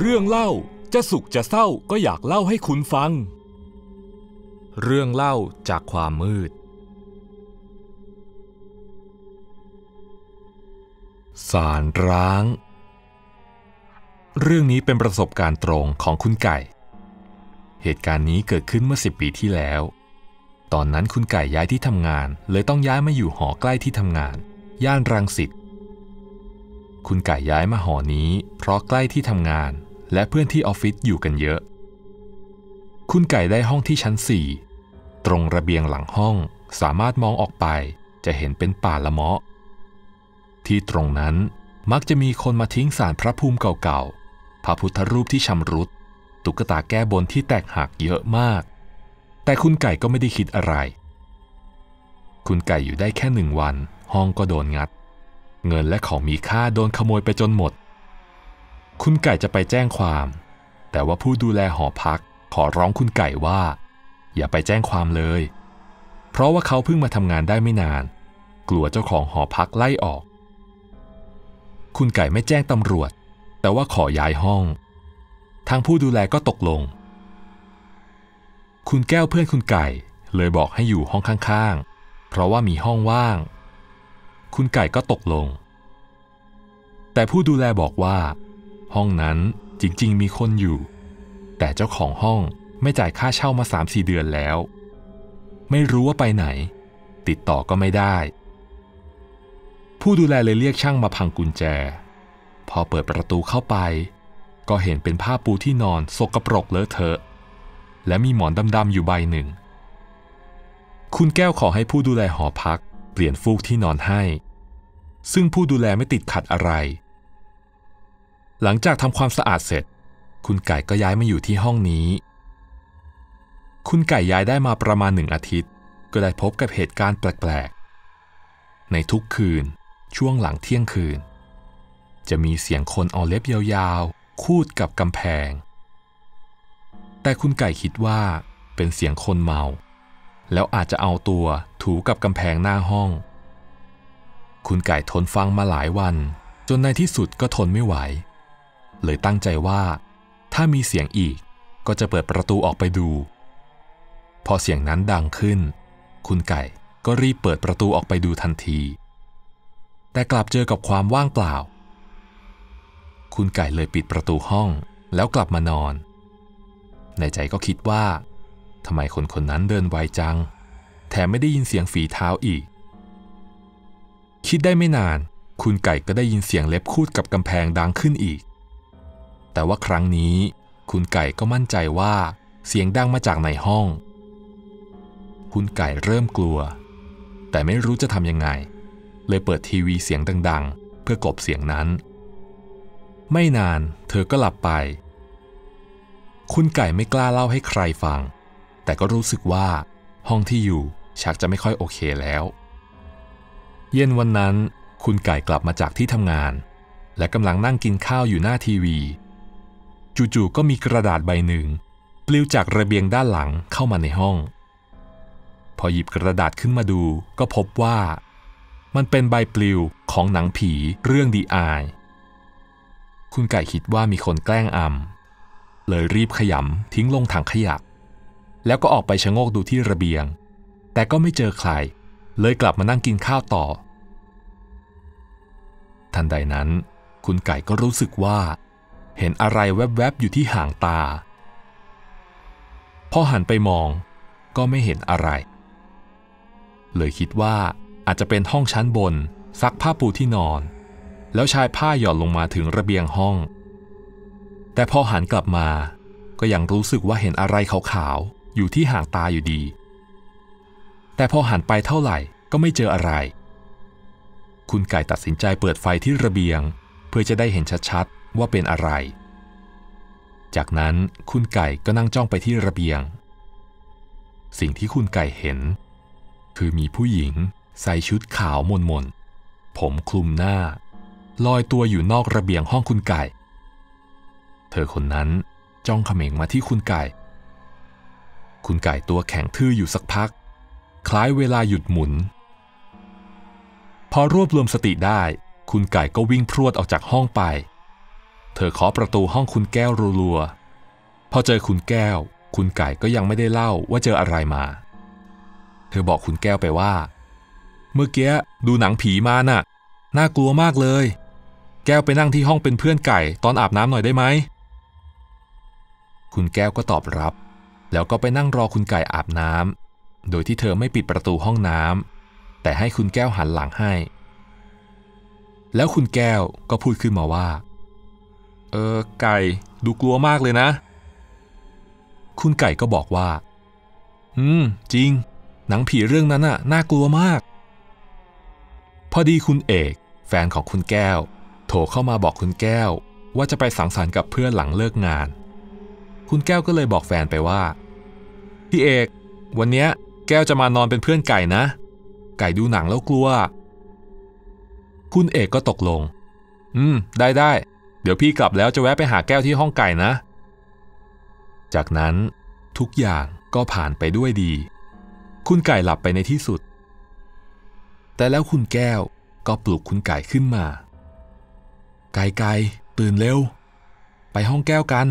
เรื่องเล่าจะสุขจะเศร้าก็อยากเล่าให้คุณฟัง เรื่องเล่าจากความมืดสารร้าง เรื่องนี้เป็นประสบการณ์ตรงของคุณไก่ เหตุการณ์นี้เกิดขึ้นเมื่อสิบปีที่แล้ว ตอนนั้นคุณไก่ย้ายที่ทำงาน เลยต้องย้ายมาอยู่หอใกล้ที่ทำงาน ย่านรังสิตคุณไก่ย้ายมาหอนี้ เพราะใกล้ที่ทำงานและเพื่อนที่ออฟฟิศอยู่กันเยอะ คุณไก่ได้ห้องที่ชั้นสี่ ตรงระเบียงหลังห้องสามารถมองออกไป จะเห็นเป็นป่าละเมาะที่ตรงนั้นมักจะมีคนมาทิ้งสารพระภูมิเก่าๆ พระพุทธรูปที่ชำรุด ตุ๊กตาแก้บนที่แตกหักเยอะมาก แต่คุณไก่ก็ไม่ได้คิดอะไร คุณไก่อยู่ได้แค่หนึ่งวัน ห้องก็โดนงัด เงินและของมีค่าโดนขโมยไปจนหมดคุณไก่จะไปแจ้งความ แต่ว่าผู้ดูแลหอพัก ขอร้องคุณไก่ว่า อย่าไปแจ้งความเลย เพราะว่าเขาเพิ่งมาทำงานได้ไม่นาน กลัวเจ้าของหอพักไล่ออก คุณไก่ไม่แจ้งตำรวจ แต่ว่าขอย้ายห้อง ทางผู้ดูแลก็ตกลง คุณแก้วเพื่อนคุณไก่ เลยบอกให้อยู่ห้องข้างๆ เพราะว่ามีห้องว่าง คุณไก่ก็ตกลง แต่ผู้ดูแลบอกว่าห้องนั้นจริงๆมีคนอยู่ แต่เจ้าของห้องไม่จ่ายค่าเช่ามา 3-4 เดือนแล้ว ไม่รู้ว่าไปไหน ติดต่อก็ไม่ได้ ผู้ดูแลเลยเรียกช่างมาพังกุญแจ พอเปิดประตูเข้าไป ก็เห็นเป็นผ้าปูที่นอน สกปรกเลอะเทอะ และมีหมอนดำ ๆ อยู่ใบหนึ่ง คุณแก้วขอให้ผู้ดูแลหอพักเปลี่ยนฟูกที่นอนให้ ซึ่งผู้ดูแลไม่ติดขัดอะไรหลังจากทำความสะอาดเสร็จ คุณไก่ก็ย้ายมาอยู่ที่ห้องนี้ คุณไก่ย้ายได้มาประมาณหนึ่งอาทิตย์ ก็ได้พบกับเหตุการณ์แปลกๆ ในทุกคืนช่วงหลังเที่ยงคืน จะมีเสียงคนเอาเล็บยาวๆคูดกับกำแพง แต่คุณไก่คิดว่าเป็นเสียงคนเมา แล้วอาจจะเอาตัวถูกับกำแพงหน้าห้อง คุณไก่ทนฟังมาหลายวัน จนในที่สุดก็ทนไม่ไหวเลยตั้งใจว่าถ้ามีเสียงอีก ก็จะเปิดประตูออกไปดู พอเสียงนั้นดังขึ้น คุณไก่ก็รีบเปิดประตูออกไปดูทันที แต่กลับเจอกับความว่างเปล่า คุณไก่เลยปิดประตูห้องแล้วกลับมานอน ในใจก็คิดว่าทำไมคนคนนั้นเดินไวจัง แถมไม่ได้ยินเสียงฝีเท้าอีก คิดได้ไม่นาน คุณไก่ก็ได้ยินเสียงเล็บคูดกับกำแพงดังขึ้นอีกแต่ว่าครั้งนี้ คุณไก่ก็มั่นใจว่าเสียงดังมาจากในห้อง คุณไก่เริ่มกลัว แต่ไม่รู้จะทำยังไง เลยเปิดทีวีเสียงดังๆเพื่อกลบเสียงนั้น ไม่นาน เธอก็หลับไป คุณไก่ไม่กล้าเล่าให้ใครฟัง แต่ก็รู้สึกว่า ห้องที่อยู่ชักจะไม่ค่อยโอเคแล้ว เย็นวันนั้น คุณไก่กลับมาจากที่ทำงาน และกำลังนั่งกินข้าวอยู่หน้าทีวีจู่ๆ ก็มีกระดาษใบหนึ่ง ปลิวจากระเบียงด้านหลังเข้ามาในห้อง พอหยิบกระดาษขึ้นมาดูก็พบว่ามันเป็นใบปลิวของหนังผีเรื่องดีอาย คุณไก่คิดว่ามีคนแกล้งอำเลยรีบขยำทิ้งลงถังขยะ แล้วก็ออกไปชะโงกดูที่ระเบียง แต่ก็ไม่เจอใคร เลยกลับมานั่งกินข้าวต่อ ทันใดนั้น คุณไก่ก็รู้สึกว่าเห็นอะไรแวบๆอยู่ที่ห่างตา พอหันไปมองก็ไม่เห็นอะไร เลยคิดว่าอาจจะเป็นห้องชั้นบนซักผ้าปูที่นอน แล้วชายผ้าหย่อนลงมาถึงระเบียงห้อง แต่พอหันกลับมา ก็ยังรู้สึกว่าเห็นอะไรขาวๆอยู่ที่ห่างตาอยู่ดี แต่พอหันไปเท่าไหร่ก็ไม่เจออะไร คุณไก่ตัดสินใจเปิดไฟที่ระเบียงเพื่อจะได้เห็นชัดว่าเป็นอะไร จากนั้นคุณไก่ก็นั่งจ้องไปที่ระเบียง สิ่งที่คุณไก่เห็น คือมีผู้หญิงใส่ชุดขาวมนมนผมคลุมหน้า ลอยตัวอยู่นอกระเบียงห้องคุณไก่ เธอคนนั้นจ้องเขม่งมาที่คุณไก่ คุณไก่ตัวแข็งทื่ออยู่สักพัก คล้ายเวลาหยุดหมุน พอรวบรวมสติได้ คุณไก่ก็วิ่งพรวดออกจากห้องไปเธอขอประตูห้องคุณแก้วรัวๆ พอเจอคุณแก้ว คุณไก่ก็ยังไม่ได้เล่าว่าเจออะไรมา เธอบอกคุณแก้วไปว่า เมื่อกี้ดูหนังผีมาน่ะ น่ากลัวมากเลย แก้วไปนั่งที่ห้องเป็นเพื่อนไก่ตอนอาบน้ำหน่อยได้ไหม คุณแก้วก็ตอบรับ แล้วก็ไปนั่งรอคุณไก่อาบน้ำ โดยที่เธอไม่ปิดประตูห้องน้ำแต่ให้คุณแก้วหันหลังให้ แล้วคุณแก้วก็พูดขึ้นมาว่าออไก่ดูกลัวมากเลยนะ คุณไก่ก็บอกว่า อืม จริง หนังผีเรื่องนั้นน่ะ น่ากลัวมาก พอดีคุณเอก แฟนของคุณแก้ว โทรเข้ามาบอกคุณแก้ว ว่าจะไปสังสรรค์กับเพื่อนหลังเลิกงาน คุณแก้วก็เลยบอกแฟนไปว่าพี่เอก วันเนี้ย แก้วจะมานอนเป็นเพื่อนไก่นะ ไก่ดูหนังแล้วกลัว คุณเอกก็ตกลง อืม ได้ได้เดี๋ยวพี่กลับแล้วจะแวะไปหาแก้วที่ห้องไก่นะ จากนั้น ทุกอย่างก็ผ่านไปด้วยดี คุณไก่หลับไปในที่สุด แต่แล้วคุณแก้วก็ปลุกคุณไก่ขึ้นมา ไก่ไก่ตื่นเร็ว ไปห้องแก้วกัน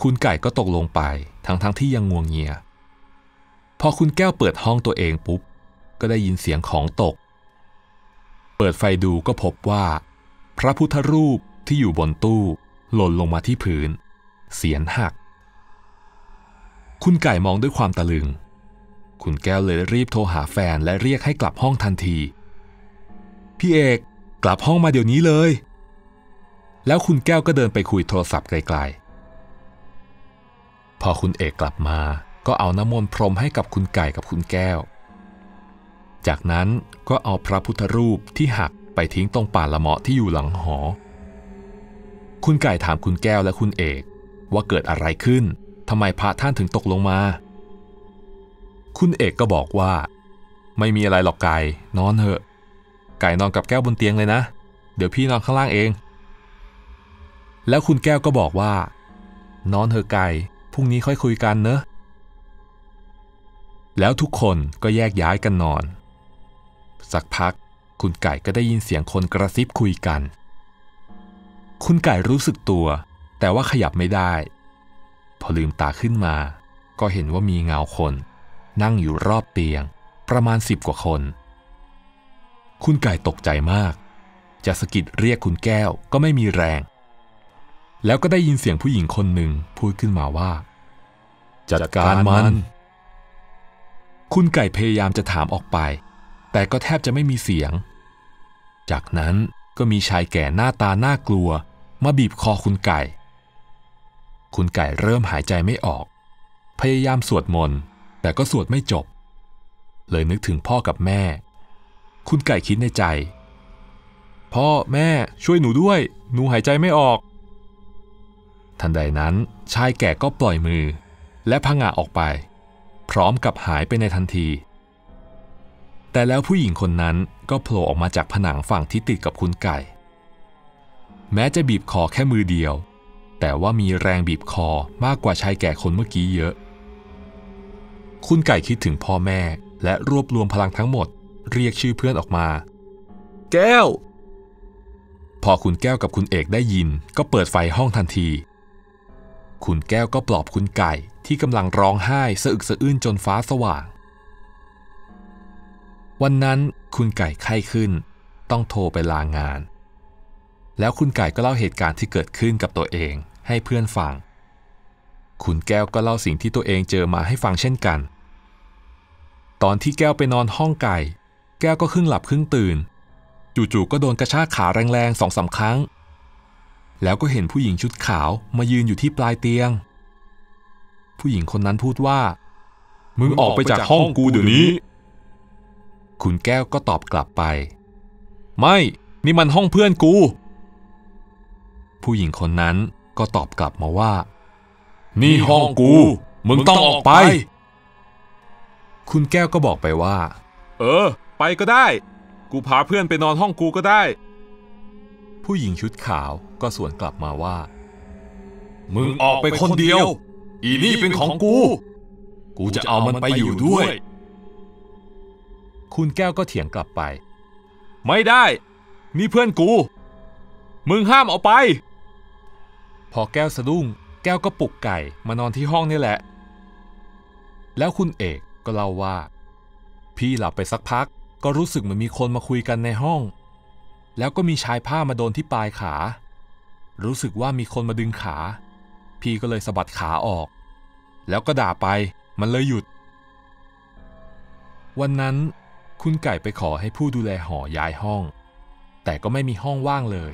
คุณไก่ก็ตกลงไป ทั้งทั้งที่ยังงวงเงีย พอคุณแก้วเปิดห้องตัวเองปุ๊บ ก็ได้ยินเสียงของตก เปิดไฟดูก็พบว่าพระพุทธรูปที่อยู่บนตู้ หล่นลงมาที่พื้นเสียนหัก คุณไก่มองด้วยความตะลึง คุณแก้วเลยรีบโทรหาแฟนและเรียกให้กลับห้องทันที พี่เอกกลับห้องมาเดี๋ยวนี้เลย แล้วคุณแก้วก็เดินไปคุยโทรศัพท์ไกลๆ พอคุณเอกกลับมา ก็เอาน้ำมนต์พรมให้กับคุณไก่กับคุณแก้ว จากนั้นก็เอาพระพุทธรูปที่หักไปทิ้งตรงป่าละเมาะที่อยู่หลังหอ คุณไก่ถามคุณแก้วและคุณเอก ว่าเกิดอะไรขึ้น ทำไมพระท่านถึงตกลงมา คุณเอกก็บอกว่า ไม่มีอะไรหรอกไก่ นอนเถอะ ไก่นอนกับแก้วบนเตียงเลยนะ เดี๋ยวพี่นอนข้างล่างเอง แล้วคุณแก้วก็บอกว่า นอนเถอะไก่ พรุ่งนี้ค่อยคุยกันเนอะ แล้วทุกคนก็แยกย้ายกันนอน สักพักคุณไก่ก็ได้ยินเสียงคนกระซิบคุยกัน คุณไก่รู้สึกตัว แต่ว่าขยับไม่ได้ พอลืมตาขึ้นมา ก็เห็นว่ามีเงาคน นั่งอยู่รอบเตียง ประมาณสิบกว่าคน คุณไก่ตกใจมาก จะสะกิดเรียกคุณแก้ว ก็ไม่มีแรง แล้วก็ได้ยินเสียงผู้หญิงคนหนึ่งพูดขึ้นมาว่าจัดการมัน คุณไก่พยายามจะถามออกไปแต่ก็แทบจะไม่มีเสียง จากนั้นก็มีชายแก่หน้าตาน่ากลัวมาบีบคอคุณไก่ คุณไก่เริ่มหายใจไม่ออก พยายามสวดมนต์แต่ก็สวดไม่จบ เลยนึกถึงพ่อกับแม่ คุณไก่คิดในใจ พ่อแม่ช่วยหนูด้วย หนูหายใจไม่ออก ทันใดนั้นชายแก่ก็ปล่อยมือ และพังงะออกไป พร้อมกับหายไปในทันทีแต่แล้วผู้หญิงคนนั้นก็โผล่ออกมาจากผนังฝั่งที่ติดกับคุณไก่ แม้จะบีบคอแค่มือเดียว แต่ว่ามีแรงบีบคอมากกว่าชายแก่คนเมื่อกี้เยอะ คุณไก่คิดถึงพ่อแม่และรวบรวมพลังทั้งหมด เรียกชื่อเพื่อนออกมา แก้ว พอคุณแก้วกับคุณเอกได้ยิน ก็เปิดไฟห้องทันที คุณแก้วก็ปลอบคุณไก่ ที่กำลังร้องไห้สะอึกสะอื้นจนฟ้าสว่างวันนั้นคุณไก่ไข้ขึ้น ต้องโทรไปลางาน แล้วคุณไก่ก็เล่าเหตุการณ์ที่เกิดขึ้นกับตัวเองให้เพื่อนฟัง คุณแก้วก็เล่าสิ่งที่ตัวเองเจอมาให้ฟังเช่นกัน ตอนที่แก้วไปนอนห้องไก่ แก้วก็ครึ่งหลับครึ่งตื่นจู่ๆก็โดนกระชากขาแรงๆสองสาครั้ง แล้วก็เห็นผู้หญิงชุดขาวมายืนอยู่ที่ปลายเตียง ผู้หญิงคนนั้นพูดว่า มึงออกไปจากห้องกูเดี๋ยวนี้คุณแก้วก็ตอบกลับไป ไม่นี่มันห้องเพื่อนกู ผู้หญิงคนนั้นก็ตอบกลับมาว่านี่ห้องกู มึงต้องออกไป คุณแก้วก็บอกไปว่า เออ ไปก็ได้ กูพาเพื่อนไปนอนห้องกูก็ได้ ผู้หญิงชุดขาวก็สวนกลับมาว่า มึงออกไปคนเดียวอีนี่เป็นของกู กูจะเอามันไปอยู่ด้วยคุณแก้วก็เถียงกลับไป ไม่ได้ นี่เพื่อนกูมึงห้ามเอาไป พอแก้วสะดุ้ง แก้วก็ปลุกไก่มานอนที่ห้องนี่แหละ แล้วคุณเอกก็เล่าว่า พี่หลับไปสักพักก็รู้สึกเหมือนมีคนมาคุยกันในห้อง แล้วก็มีชายผ้ามาโดนที่ปลายขา รู้สึกว่ามีคนมาดึงขา พี่ก็เลยสะบัดขาออก แล้วก็ด่าไปมันเลยหยุด วันนั้นคุณไก่ไปขอให้ผู้ดูแลหอย้ายห้อง แต่ก็ไม่มีห้องว่างเลย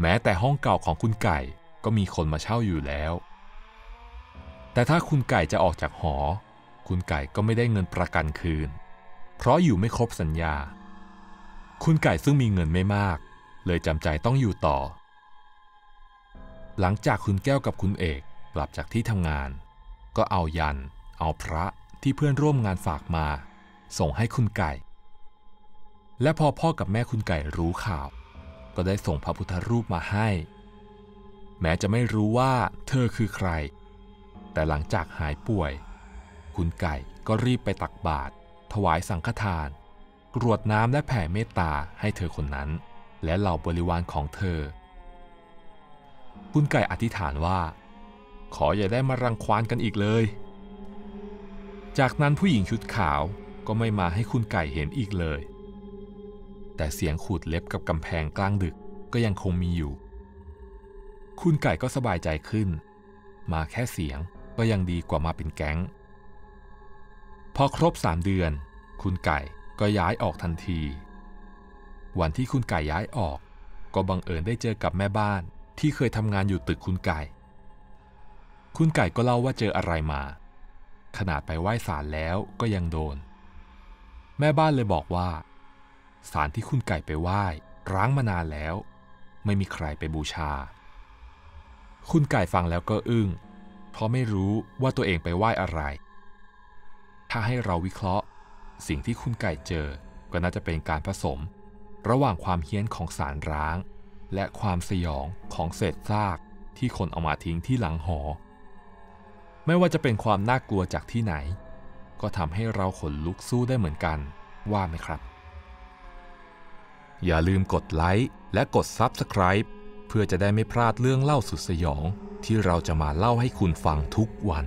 แม้แต่ห้องเก่าของคุณไก่ก็มีคนมาเช่าอยู่แล้ว แต่ถ้าคุณไก่จะออกจากหอ คุณไก่ก็ไม่ได้เงินประกันคืน เพราะอยู่ไม่ครบสัญญา คุณไก่ซึ่งมีเงินไม่มาก เลยจำใจต้องอยู่ต่อ หลังจากคุณแก้วกับคุณเอกกลับจากที่ทำงาน ก็เอายัน เอาพระที่เพื่อนร่วมงานฝากมาส่งให้คุณไก่ และพอพ่อกับแม่คุณไก่รู้ข่าว ก็ได้ส่งพระพุทธรูปมาให้ แม้จะไม่รู้ว่าเธอคือใคร แต่หลังจากหายป่วย คุณไก่ก็รีบไปตักบาตรถวายสังฆทาน กรวดน้ำและแผ่เมตตาให้เธอคนนั้น และเหล่าบริวารของเธอ คุณไก่อธิษฐานว่า ขออย่าได้มารังควานกันอีกเลย จากนั้นผู้หญิงชุดขาวก็ไม่มาให้คุณไก่เห็นอีกเลย แต่เสียงขูดเล็บกับกำแพงกลางดึกก็ยังคงมีอยู่ คุณไก่ก็สบายใจขึ้น มาแค่เสียงก็ยังดีกว่ามาเป็นแก๊ง พอครบสามเดือน คุณไก่ก็ย้ายออกทันที วันที่คุณไก่ย้ายออก ก็บังเอิญได้เจอกับแม่บ้านที่เคยทำงานอยู่ตึกคุณไก่ คุณไก่ก็เล่าว่าเจออะไรมา ขนาดไปไหว้ศาลแล้วก็ยังโดนแม่บ้านเลยบอกว่าสารที่คุณไก่ไปไหว้ ร้างมานานแล้ว ไม่มีใครไปบูชา คุณไก่ฟังแล้วก็อึง้งเพราะไม่รู้ว่าตัวเองไปไหว้อะไร ถ้าให้เราวิเคราะห์ สิ่งที่คุณไก่เจอก็น่าจะเป็นการผสม ระหว่างความเฮี้ยนของสารร้าง และความสยองของเศษซากที่คนเอามาทิ้งที่หลังหอ ไม่ว่าจะเป็นความน่ากลัวจากที่ไหนก็ทำให้เราขนลุกสู้ได้เหมือนกัน ว่าไหมครับ อย่าลืมกดไลค์และกด Subscribe เพื่อจะได้ไม่พลาดเรื่องเล่าสุดสยอง ที่เราจะมาเล่าให้คุณฟังทุกวัน